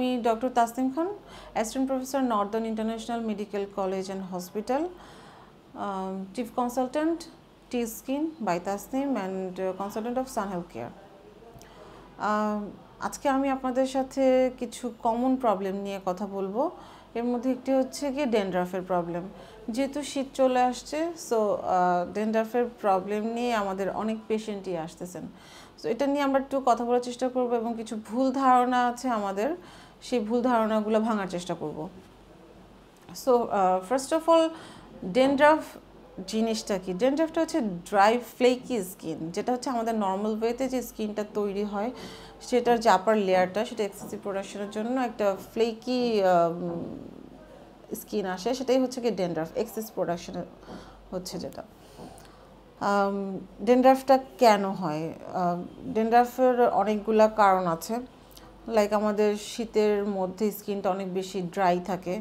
আমি doctor Tasnim Khan assistant professor northern international medical college and hospital chief consultant T skin by Tasnim and consultant of Sun health care আজকে আমি আপনাদের সাথে কিছু common problem নিয়ে কথা বলবো এর মধ্যে একটি হচ্ছে কি ডেন্ড্রাফের প্রবলেম যেহেতু শীত চলে আসছে সো ডেন্ড্রাফের প্রবলেম নিয়ে আমাদের অনেক পেশেন্টই আসতেছেন সো এটা নিয়ে আমরা একটু কথা বলার চেষ্টা করব এবং কিছু ভুল ধারণা আছে আমাদের সেই ভুল ধারণাগুলো ভাঙার চেষ্টা করব so first of all dandruff জিনিসটা কি ডেন্ড্রাফটা হচ্ছে ড্রাই ফ্লেকি স্কিন যেটা হচ্ছে আমাদের নর্মাল ওয়েতে যে স্কিনটা তৈরি হয় সেটার যে আপার লেয়ারটা সেটা এক্সেসিভ প্রোডাকশনের জন্য একটা ফ্লেকি স্কিন um, আসে সেটাই হচ্ছে কি ডেন্ড্রাফ এক্সেস প্রোডাকশন হচ্ছে যেটা ডেন্ড্রাফটা um, কেন হয় ডেন্ড্রাফের um, অনেকগুলা কারণ আছে লাইক আমাদের শীতের মধ্যে স্কিনটা অনেক বেশি ড্রাই থাকে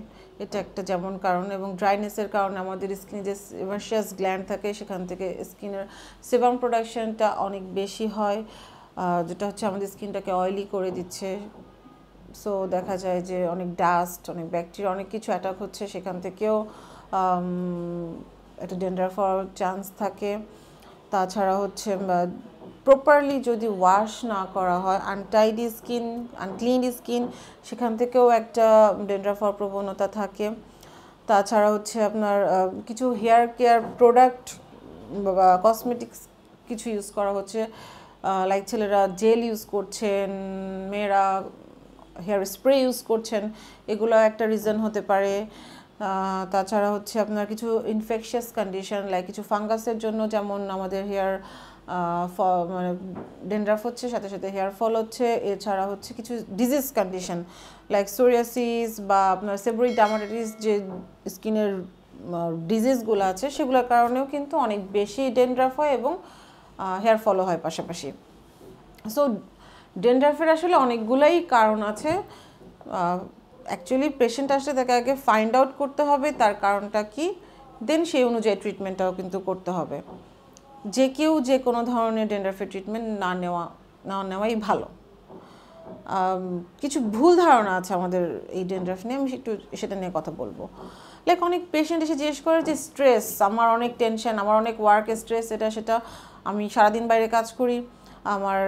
এটা একটা যেমন কারণ এবং ড্রাইনেসের কারণে আমাদের স্কিনে যে সেভাসিয়াস গ্ল্যান্ড থাকে সেখান থেকে স্কিনের সেবাম প্রোডাকশানটা অনেক বেশি হয় যেটা হচ্ছে আমাদের স্কিনটাকে অয়েলি করে দিচ্ছে সো দেখা যায় যে অনেক ডাস্ট অনেক ব্যাকটেরিয়া অনেক কিছু অ্যাটাক হচ্ছে সেখান থেকেও একটা ডেন্ডার ফর চান্স থাকে তাছাড়া হচ্ছে প্রপারলি যদি ওয়াশ না করা হয় আনটাইডি স্কিন আনক্লিন স্কিন সেখান থেকেও একটা ডেন্ড্রাফর প্রবণতা থাকে তাছাড়া হচ্ছে আপনার কিছু হেয়ার কেয়ার প্রোডাক্ট বা কসমেটিক্স কিছু ইউজ করা হচ্ছে লাইক ছেলেরা জেল ইউজ করছেন মেয়েরা হেয়ার স্প্রে ইউজ করছেন এগুলো একটা রিজন হতে পারে তাছাড়া হচ্ছে আপনার কিছু ইনফেকশাস কন্ডিশন লাইক কিছু ফাঙ্গাসের জন্য যেমন আমাদের হেয়ার মানে ডেন্ড্রাফ হচ্ছে সাথে সাথে হেয়ার ফল হচ্ছে এছাড়া হচ্ছে কিছু ডিজিজ কন্ডিশন লাইক সোরিয়াসিস বা আপনার সেবরি ডামাটাইটিস যে স্কিনের ডিজিজগুলো আছে সেগুলোর কারণেও কিন্তু অনেক বেশি ডেন্ড্রাফ হয় এবং হেয়ার ফলও হয় পাশাপাশি সো ডেন্ড্রাফের আসলে অনেকগুলোই কারণ আছে অ্যাকচুয়ালি পেশেন্ট আসলে তাকে আগে ফাইন্ড আউট করতে হবে তার কারণটা কি দেন সেই অনুযায়ী ট্রিটমেন্টটাও কিন্তু করতে হবে যে কেউ যে কোনো ধরনের ডেন্ড্রাফের ট্রিটমেন্ট না নেওয়া না নেওয়াই ভালো কিছু ভুল ধারণা আছে আমাদের এই ডেন্ড্রাফ নিয়ে আমি একটু সেটা নিয়ে কথা বলবো লাইক অনেক পেশেন্ট এসে জিজ্ঞেস করে যে স্ট্রেস আমার অনেক টেনশন আমার অনেক ওয়ার্ক স্ট্রেস এটা সেটা আমি সারাদিন বাইরে কাজ করি আমার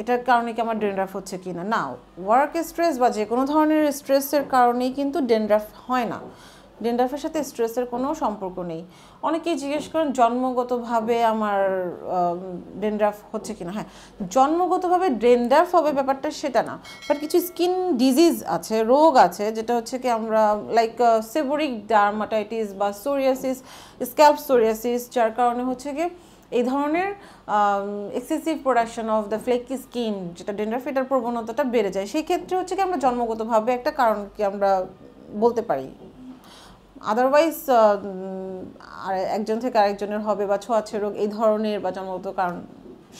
এটার কারণে কি আমার ডেন্ড্রাফ হচ্ছে কি না না ওয়ার্ক স্ট্রেস বা যে কোনো ধরনের স্ট্রেসের কারণেই কিন্তু ডেন্ড্রাফ হয় না ডেন্ডার্ফের সাথে স্ট্রেসের কোনো সম্পর্ক নেই অনেকেই জিজ্ঞেস করেন জন্মগতভাবে আমার ডেন্ড্রাফ হচ্ছে কিনা হ্যাঁ জন্মগতভাবে ডেন্ডার্ফ হবে ব্যাপারটা সেটা না বাট কিছু স্কিন ডিজিজ আছে রোগ আছে যেটা হচ্ছে কি আমরা লাইক সেবোরিক ডার্মাটাইটিস বা সোরিয়াসিস স্ক্যাল্প সোরিয়াসিস যার কারণে হচ্ছে কি এই ধরনের excessive production of the flaky skin যেটা ডেন্ড্রাফিটার প্রবণতাটা বেড়ে যায় সেই ক্ষেত্রে হচ্ছে কি আমরা জন্মগতভাবে একটা কারণকে আমরা বলতে পারি আদারওয়াইজ uh, আর একজন থেকে আরেকজনের হবে বা ছোঁয়াছে রোগ এই ধরনের বা জন্মগত কারণ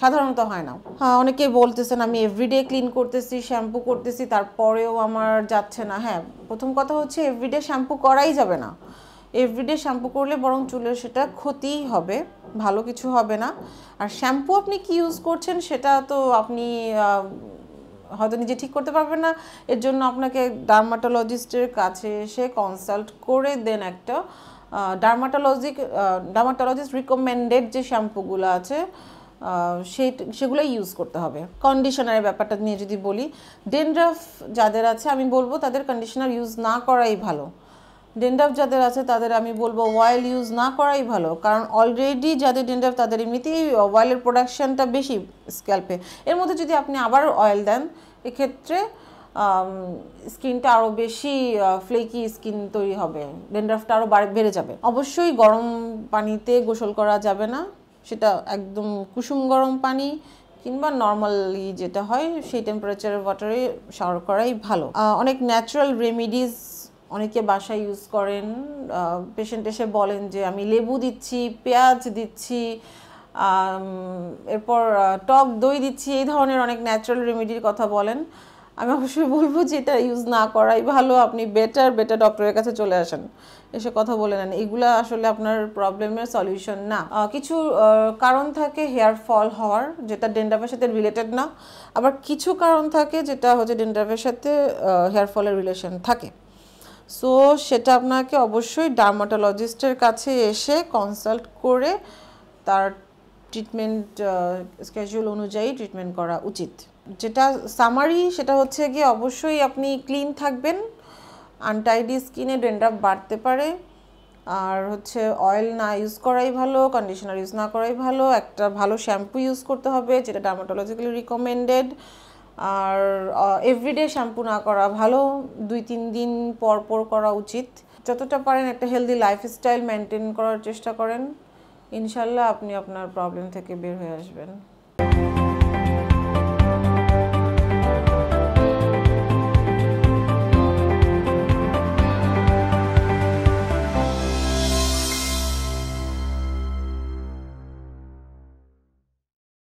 সাধারণত হয় না হ্যাঁ অনেকে বলতেছেন আমি এভরিডে ক্লিন করতেছি শ্যাম্পু করতেছি তারপরেও আমার যাচ্ছে না হ্যাঁ প্রথম কথা হচ্ছে এভরিডে শ্যাম্পু করাই যাবে না এভরিডে শ্যাম্পু করলে বরং চুলের সেটা ক্ষতিই হবে ভালো কিছু হবে না আর শ্যাম্পু আপনি কি ইউজ করছেন সেটা তো আপনি হয়তো নিজে ঠিক করতে পারবেন না এর জন্য আপনাকে ডার্মাটোলজিস্টের কাছে এসে কনসাল্ট করে দেন একটা ডার্মাটোলজিক ডার্মাটোলজিস্ট রিকমেন্ডেড যে শ্যাম্পুগুলো আছে সেই সেগুলোই ইউজ করতে হবে কন্ডিশনারের ব্যাপারটা নিয়ে যদি বলি ডেন্ড্রাফ যাদের আছে আমি বলবো তাদের কন্ডিশনার ইউজ না করাই ভালো ডেন্ডাফ যাদের আছে তাদের আমি বলবো অয়েল ইউজ না করাই ভালো কারণ অলরেডি যাদের ডেন্ডাফ তাদের এমনিতেই অয়েলের প্রোডাকশানটা বেশি স্ক্যাল্পে এর মধ্যে যদি আপনি আবার অয়েল দেন এক্ষেত্রে স্কিনটা আরও বেশি ফ্লেকি স্কিন তৈরি হবে ডেন্ডাফটা আরও বেড়ে যাবে অবশ্যই গরম পানিতে গোসল করা যাবে না সেটা একদম কুসুম গরম পানি কিংবা নর্মালি যেটা হয় সেই টেম্পারেচারের ওয়াটারে শাওয়ার করাই ভালো অনেক ন্যাচারাল রেমিডিস অনেকে বাসায় ইউজ করেন পেশেন্ট এসে বলেন যে আমি লেবু দিচ্ছি পেঁয়াজ দিচ্ছি এরপর টক দই দিচ্ছি এই ধরনের অনেক ন্যাচারাল রেমেডির কথা বলেন আমি অবশ্যই বলবো যে এটা ইউজ না করাই ভালো আপনি বেটার বেটার ডক্টরের কাছে চলে আসেন এসে কথা বলে নেন এগুলো আসলে আপনার প্রবলেমের সলিউশন না কিছু কারণ থাকে হেয়ার ফল হওয়ার যেটা ডেন্ডাফের সাথে রিলেটেড না আবার কিছু কারণ থাকে যেটা হচ্ছে ডেন্ডাফের সাথে হেয়ার ফলের রিলেশন থাকে সো সেটা আপনাকে অবশ্যই ডার্মাটোলজিস্টের কাছে এসে কনসাল্ট করে তার ট্রিটমেন্ট স্কেজুল অনুযায়ী ট্রিটমেন্ট করা উচিত যেটা সামারি সেটা হচ্ছে গিয়ে অবশ্যই আপনি ক্লিন থাকবেন আনটাইডি স্কিনে ডেন্ড্রাফ বাড়তে পারে আর হচ্ছে অয়েল না ইউজ করাই ভালো কন্ডিশনার ইউজ না করাই ভালো একটা ভালো শ্যাম্পু ইউজ করতে হবে যেটা ডার্মাটোলজিক্যালি রিকমেন্ডেড আর এভরিডে শ্যাম্পু না করা ভালো দুই তিন দিন পর পর করা উচিত যতটা পারেন একটা হেলদি লাইফস্টাইল মেনটেন করার চেষ্টা করেন ইনশাল্লাহ আপনি আপনার প্রবলেম থেকে বের হয়ে আসবেন